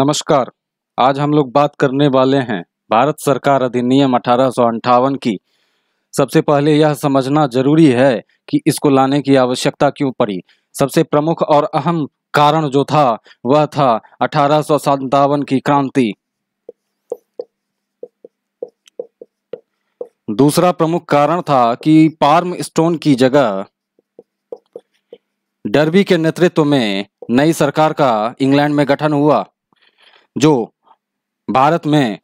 नमस्कार आज हम लोग बात करने वाले हैं भारत सरकार अधिनियम अठारह की सबसे पहले यह समझना जरूरी है कि इसको लाने की आवश्यकता क्यों पड़ी सबसे प्रमुख और अहम कारण जो था वह था अठारह की क्रांति दूसरा प्रमुख कारण था कि पार्म स्टोन की जगह डर्बी के नेतृत्व में नई सरकार का इंग्लैंड में गठन हुआ जो भारत में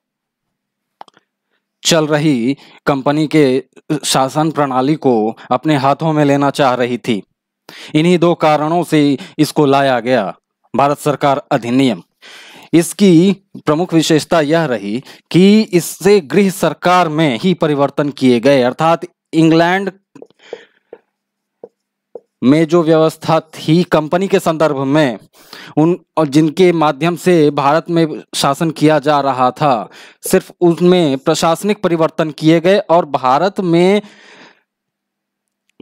चल रही कंपनी के शासन प्रणाली को अपने हाथों में लेना चाह रही थी इन्हीं दो कारणों से इसको लाया गया भारत सरकार अधिनियम इसकी प्रमुख विशेषता यह रही कि इससे गृह सरकार में ही परिवर्तन किए गए अर्थात इंग्लैंड में जो व्यवस्था थी कंपनी के संदर्भ में उन और जिनके माध्यम से भारत में शासन किया जा रहा था सिर्फ उसमें प्रशासनिक परिवर्तन किए गए और भारत में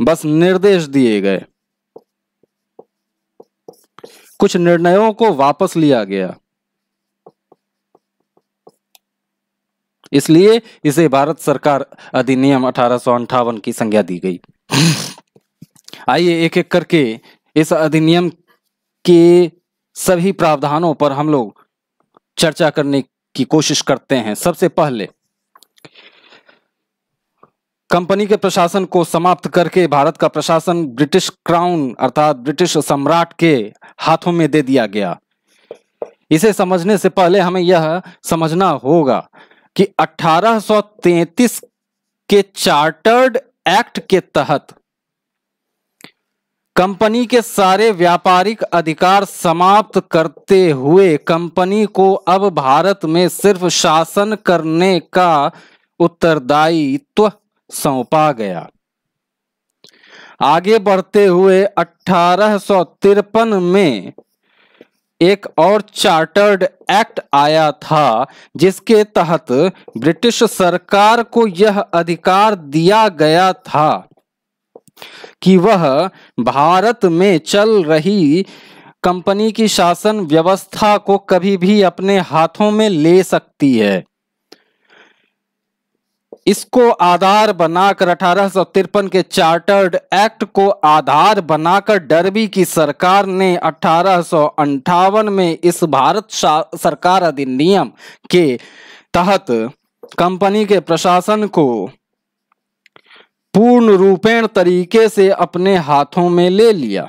बस निर्देश दिए गए कुछ निर्णयों को वापस लिया गया इसलिए इसे भारत सरकार अधिनियम अठारह की संज्ञा दी गई आइए एक एक करके इस अधिनियम के सभी प्रावधानों पर हम लोग चर्चा करने की कोशिश करते हैं सबसे पहले कंपनी के प्रशासन को समाप्त करके भारत का प्रशासन ब्रिटिश क्राउन अर्थात ब्रिटिश सम्राट के हाथों में दे दिया गया इसे समझने से पहले हमें यह समझना होगा कि 1833 के चार्टर्ड एक्ट के तहत कंपनी के सारे व्यापारिक अधिकार समाप्त करते हुए कंपनी को अब भारत में सिर्फ शासन करने का उत्तरदायित्व सौंपा गया आगे बढ़ते हुए अठारह में एक और चार्टर्ड एक्ट आया था जिसके तहत ब्रिटिश सरकार को यह अधिकार दिया गया था कि वह भारत में चल रही कंपनी की शासन व्यवस्था को कभी भी अपने हाथों में ले सकती है इसको आधार बनाकर अठारह के चार्टर्ड एक्ट को आधार बनाकर डरबी की सरकार ने अठारह में इस भारत सरकार अधिनियम के तहत कंपनी के प्रशासन को पूर्ण रूपेण तरीके से अपने हाथों में ले लिया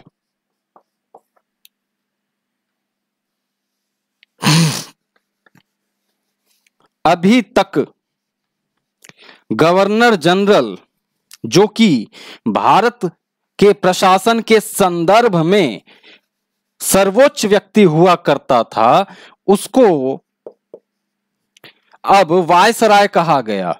अभी तक गवर्नर जनरल जो कि भारत के प्रशासन के संदर्भ में सर्वोच्च व्यक्ति हुआ करता था उसको अब वायसराय कहा गया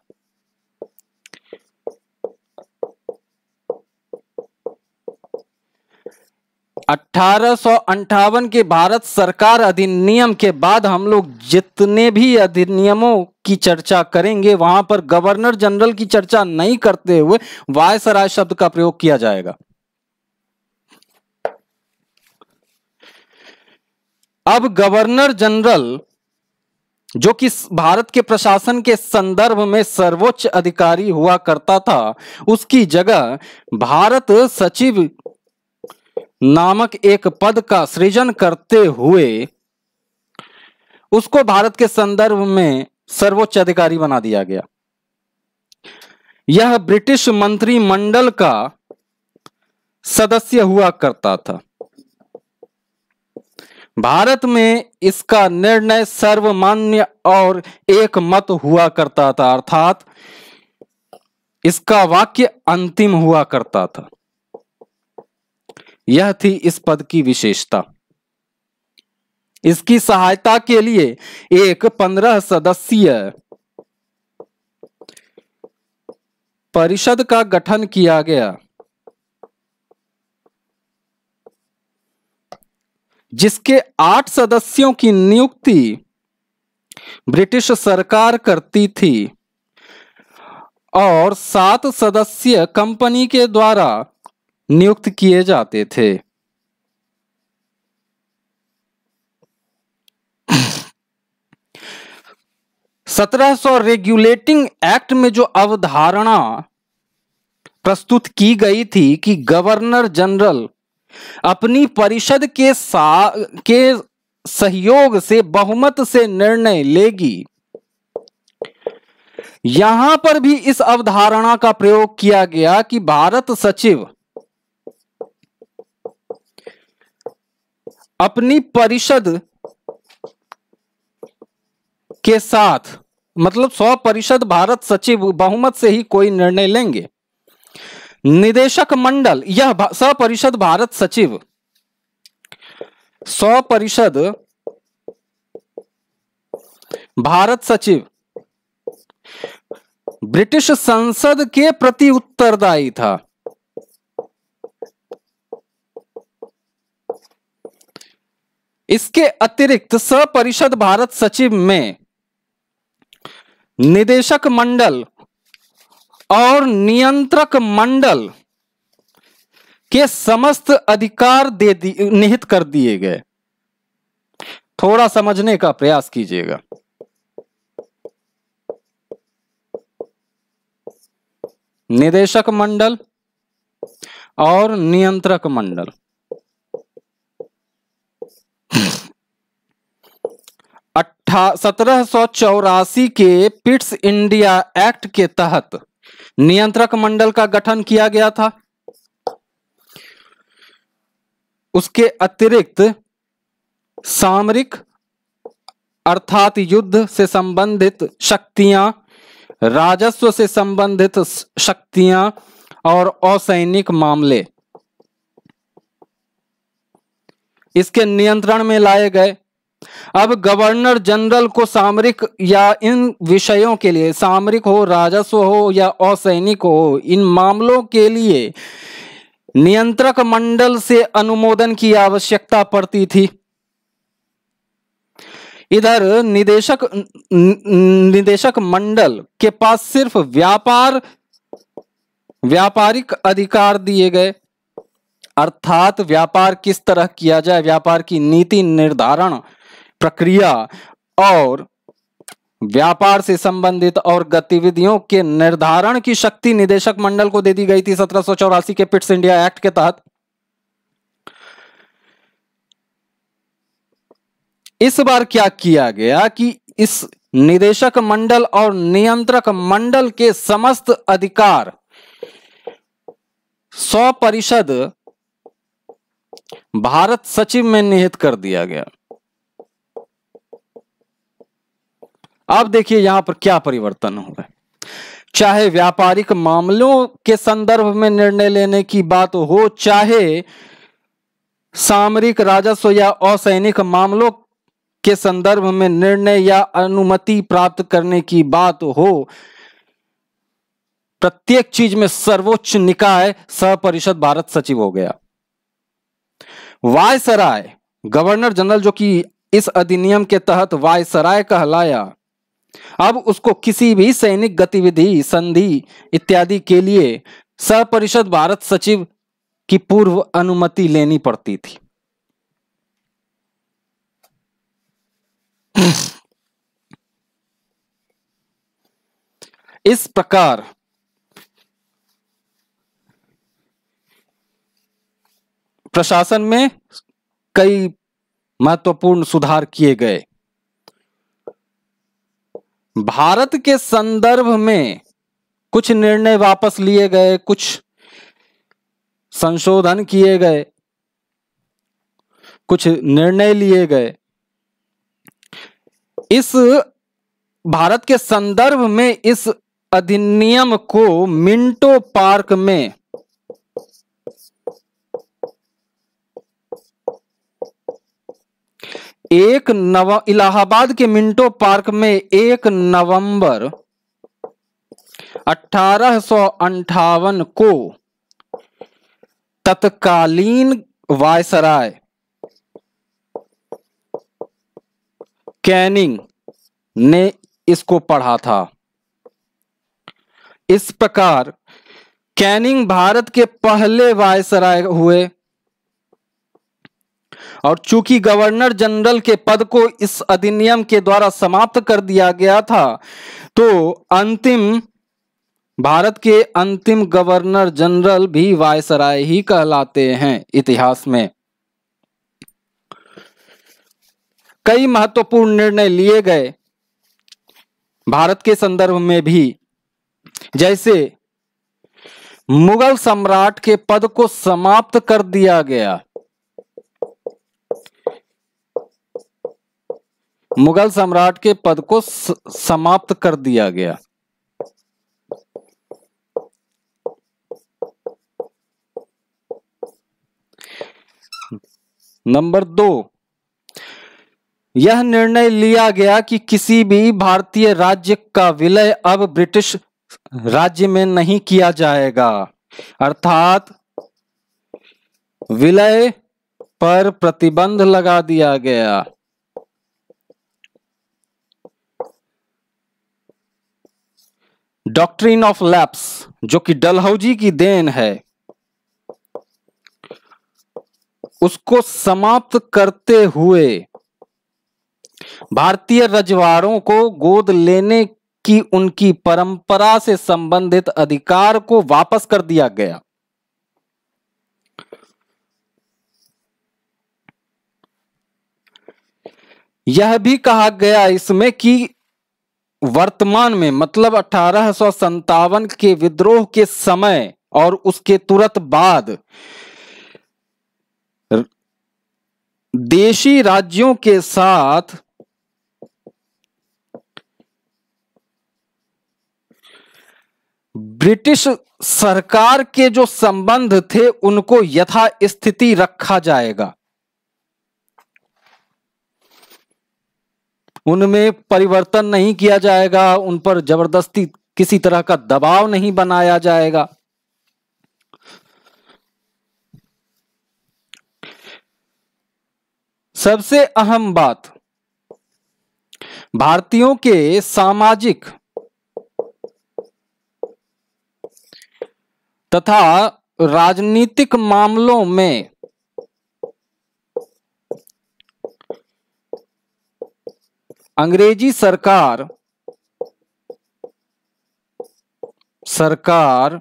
अठारह के भारत सरकार अधिनियम के बाद हम लोग जितने भी अधिनियमों की चर्चा करेंगे वहां पर गवर्नर जनरल की चर्चा नहीं करते हुए वायसराय शब्द का प्रयोग किया जाएगा अब गवर्नर जनरल जो कि भारत के प्रशासन के संदर्भ में सर्वोच्च अधिकारी हुआ करता था उसकी जगह भारत सचिव नामक एक पद का सृजन करते हुए उसको भारत के संदर्भ में सर्वोच्च अधिकारी बना दिया गया यह ब्रिटिश मंत्रिमंडल का सदस्य हुआ करता था भारत में इसका निर्णय सर्वमान्य और एक मत हुआ करता था अर्थात इसका वाक्य अंतिम हुआ करता था यह थी इस पद की विशेषता इसकी सहायता के लिए एक पंद्रह सदस्यीय परिषद का गठन किया गया जिसके आठ सदस्यों की नियुक्ति ब्रिटिश सरकार करती थी और सात सदस्य कंपनी के द्वारा नियुक्त किए जाते थे सत्रह सौ रेगुलेटिंग एक्ट में जो अवधारणा प्रस्तुत की गई थी कि गवर्नर जनरल अपनी परिषद के सा के सहयोग से बहुमत से निर्णय लेगी यहां पर भी इस अवधारणा का प्रयोग किया गया कि भारत सचिव अपनी परिषद के साथ मतलब सौ परिषद भारत सचिव बहुमत से ही कोई निर्णय लेंगे निदेशक मंडल यह सौ परिषद भारत सचिव सौ परिषद भारत सचिव ब्रिटिश संसद के प्रति उत्तरदायी था इसके अतिरिक्त सपरिषद भारत सचिव में निदेशक मंडल और नियंत्रक मंडल के समस्त अधिकार दे दिए निहित कर दिए गए थोड़ा समझने का प्रयास कीजिएगा निदेशक मंडल और नियंत्रक मंडल सत्रह के पिट्स इंडिया एक्ट के तहत नियंत्रक मंडल का गठन किया गया था उसके अतिरिक्त सामरिक अर्थात युद्ध से संबंधित शक्तियां राजस्व से संबंधित शक्तियां और असैनिक मामले इसके नियंत्रण में लाए गए अब गवर्नर जनरल को सामरिक या इन विषयों के लिए सामरिक हो राजस्व हो या असैनिक हो इन मामलों के लिए नियंत्रक मंडल से अनुमोदन की आवश्यकता पड़ती थी इधर निदेशक निदेशक मंडल के पास सिर्फ व्यापार व्यापारिक अधिकार दिए गए अर्थात व्यापार किस तरह किया जाए व्यापार की नीति निर्धारण प्रक्रिया और व्यापार से संबंधित और गतिविधियों के निर्धारण की शक्ति निदेशक मंडल को दे दी गई थी सत्रह के पिट्स इंडिया एक्ट के तहत इस बार क्या किया गया कि इस निदेशक मंडल और नियंत्रक मंडल के समस्त अधिकार सौ परिषद भारत सचिव में निहित कर दिया गया अब देखिए यहां पर क्या परिवर्तन हो रहा है चाहे व्यापारिक मामलों के संदर्भ में निर्णय लेने की बात हो चाहे सामरिक राजस्व या असैनिक मामलों के संदर्भ में निर्णय या अनुमति प्राप्त करने की बात हो प्रत्येक चीज में सर्वोच्च निकाय सपरिषद भारत सचिव हो गया वायसराय गवर्नर जनरल जो कि इस अधिनियम के तहत वायसराय कहलाया अब उसको किसी भी सैनिक गतिविधि संधि इत्यादि के लिए सपरिषद भारत सचिव की पूर्व अनुमति लेनी पड़ती थी इस प्रकार प्रशासन में कई महत्वपूर्ण सुधार किए गए भारत के संदर्भ में कुछ निर्णय वापस लिए गए कुछ संशोधन किए गए कुछ निर्णय लिए गए इस भारत के संदर्भ में इस अधिनियम को मिंटो पार्क में एक नव इलाहाबाद के मिंटो पार्क में एक नवंबर अठारह को तत्कालीन वायसराय कैनिंग ने इसको पढ़ा था इस प्रकार कैनिंग भारत के पहले वायसराय हुए और चूंकि गवर्नर जनरल के पद को इस अधिनियम के द्वारा समाप्त कर दिया गया था तो अंतिम भारत के अंतिम गवर्नर जनरल भी वायसराय ही कहलाते हैं इतिहास में कई महत्वपूर्ण निर्णय लिए गए भारत के संदर्भ में भी जैसे मुगल सम्राट के पद को समाप्त कर दिया गया मुगल सम्राट के पद को समाप्त कर दिया गया नंबर दो यह निर्णय लिया गया कि किसी भी भारतीय राज्य का विलय अब ब्रिटिश राज्य में नहीं किया जाएगा अर्थात विलय पर प्रतिबंध लगा दिया गया डॉक्ट्रिन ऑफ लैप्स जो कि डलहौजी की देन है उसको समाप्त करते हुए भारतीय रजवाड़ों को गोद लेने की उनकी परंपरा से संबंधित अधिकार को वापस कर दिया गया यह भी कहा गया इसमें कि वर्तमान में मतलब अठारह के विद्रोह के समय और उसके तुरंत बाद देशी राज्यों के साथ ब्रिटिश सरकार के जो संबंध थे उनको यथा स्थिति रखा जाएगा उनमें परिवर्तन नहीं किया जाएगा उन पर जबरदस्ती किसी तरह का दबाव नहीं बनाया जाएगा सबसे अहम बात भारतीयों के सामाजिक तथा राजनीतिक मामलों में अंग्रेजी सरकार सरकार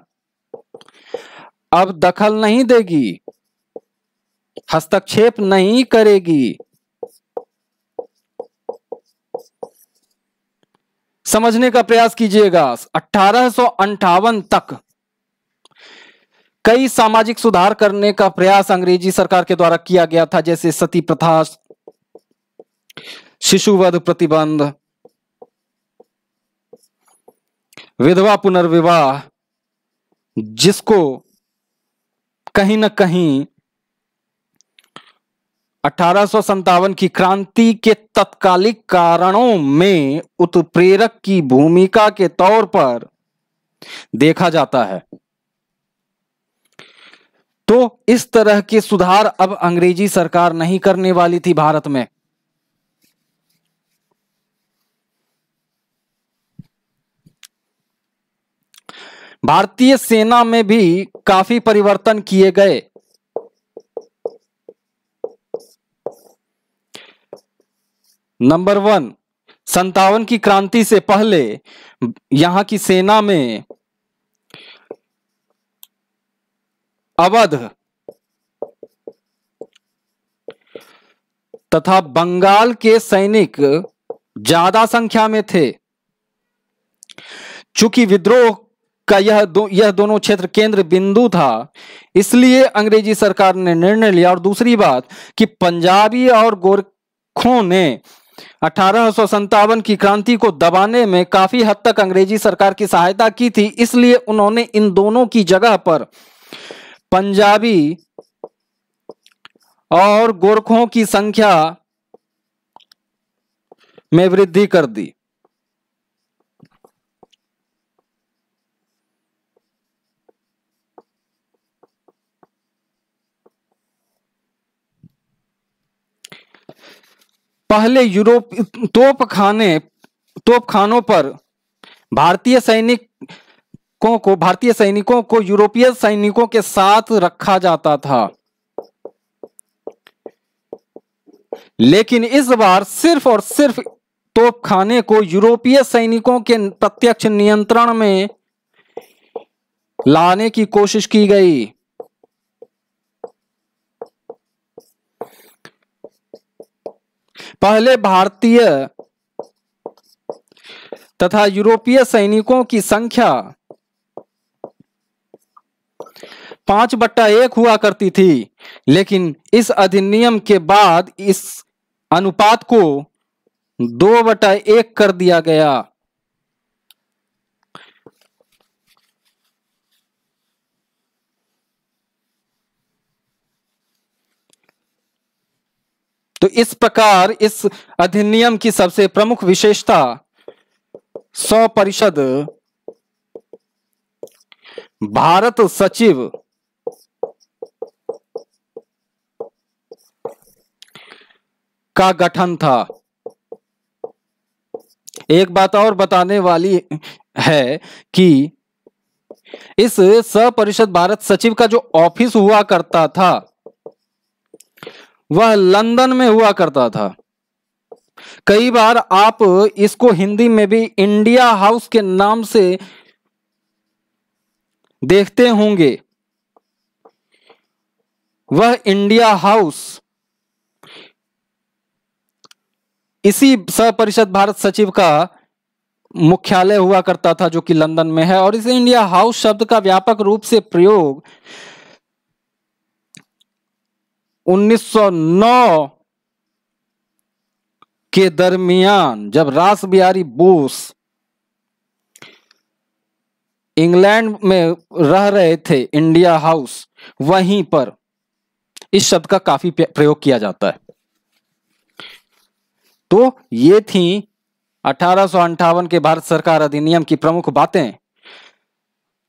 अब दखल नहीं देगी हस्तक्षेप नहीं करेगी समझने का प्रयास कीजिएगा अठारह तक कई सामाजिक सुधार करने का प्रयास अंग्रेजी सरकार के द्वारा किया गया था जैसे सती प्रथा शिशुवध प्रतिबंध विधवा पुनर्विवाह जिसको कहीं ना कहीं अठारह की क्रांति के तत्कालिक कारणों में उत्प्रेरक की भूमिका के तौर पर देखा जाता है तो इस तरह के सुधार अब अंग्रेजी सरकार नहीं करने वाली थी भारत में भारतीय सेना में भी काफी परिवर्तन किए गए नंबर वन संतावन की क्रांति से पहले यहां की सेना में अवध तथा बंगाल के सैनिक ज्यादा संख्या में थे चूंकि विद्रोह का यह दो यह दोनों क्षेत्र केंद्र बिंदु था इसलिए अंग्रेजी सरकार ने निर्णय लिया और दूसरी बात कि पंजाबी और गोरखों ने अठारह की क्रांति को दबाने में काफी हद तक अंग्रेजी सरकार की सहायता की थी इसलिए उन्होंने इन दोनों की जगह पर पंजाबी और गोरखों की संख्या में वृद्धि कर दी पहले यूरोप तोप खानों पर भारतीय सैनिकों को भारतीय सैनिकों को यूरोपीय सैनिकों के साथ रखा जाता था लेकिन इस बार सिर्फ और सिर्फ तोपखाने को यूरोपीय सैनिकों के प्रत्यक्ष नियंत्रण में लाने की कोशिश की गई पहले भारतीय तथा यूरोपीय सैनिकों की संख्या पांच बट्टा एक हुआ करती थी लेकिन इस अधिनियम के बाद इस अनुपात को दो बटा एक कर दिया गया तो इस प्रकार इस अधिनियम की सबसे प्रमुख विशेषता सौ परिषद भारत सचिव का गठन था एक बात और बताने वाली है कि इस सपरिषद भारत सचिव का जो ऑफिस हुआ करता था वह लंदन में हुआ करता था कई बार आप इसको हिंदी में भी इंडिया हाउस के नाम से देखते होंगे वह इंडिया हाउस इसी परिषद भारत सचिव का मुख्यालय हुआ करता था जो कि लंदन में है और इस इंडिया हाउस शब्द का व्यापक रूप से प्रयोग 1909 के दरमियान जब रास बिहारी बोस इंग्लैंड में रह रहे थे इंडिया हाउस वहीं पर इस शब्द का काफी प्रयोग किया जाता है तो ये थी अठारह के भारत सरकार अधिनियम की प्रमुख बातें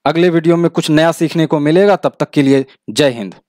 अगले वीडियो में कुछ नया सीखने को मिलेगा तब तक के लिए जय हिंद